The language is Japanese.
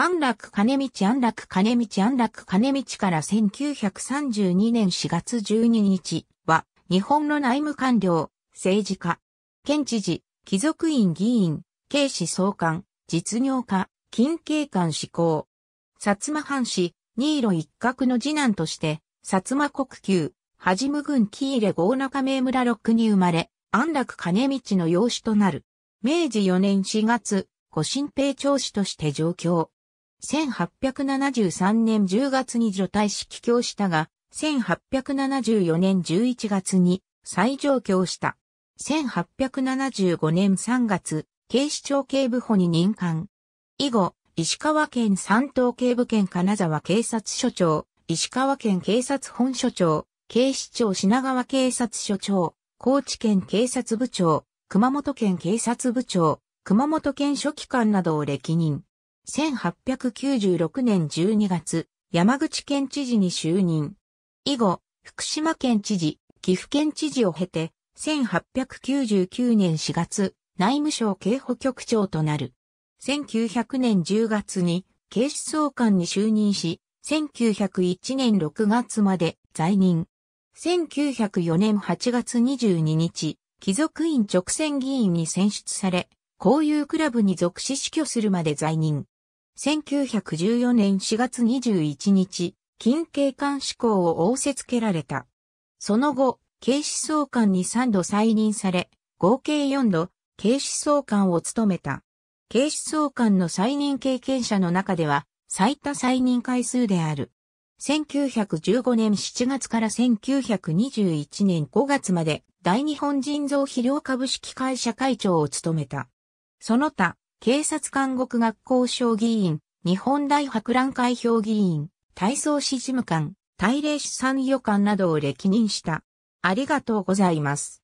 安楽金道安楽金道安楽金道から1932年4月12日は日本の内務官僚、政治家、県知事、貴族院議員、警視総監、実業家、近景官志向。薩摩藩士、新路一角の次男として、薩摩国級、はじむ郡喜入郷中名村六に生まれ、安楽金道の養子となる。明治4年4月、ご新平長子として上京。1873年10月に除隊し帰郷したが、1874年11月に再上京した。1875年3月、警視庁警部補に任官。以後、石川県三島警部県金沢警察署長、石川県警察本署長、警視庁品川警察署長、高知県警察部長、熊本県警察部長、熊本県書記官などを歴任。1896年12月、山口県知事に就任。以後、福島県知事、岐阜県知事を経て、1899年4月、内務省警保局長となる。1900年10月に警視総監に就任し、1901年6月まで在任。1904年8月22日、貴族院直選議員に選出され、交友クラブに属し死去するまで在任。1914年4月21日、近警官志向を仰せつけられた。その後、警視総監に3度再任され、合計4度、警視総監を務めた。警視総監の再任経験者の中では、最多再任回数である。1915年7月から1921年5月まで大日本人造肥料株式会社会長を務めた。その他、警察監獄学校省議員、日本大博覧会評議員、体操士事務官、大礼士参与官などを歴任した。ありがとうございます。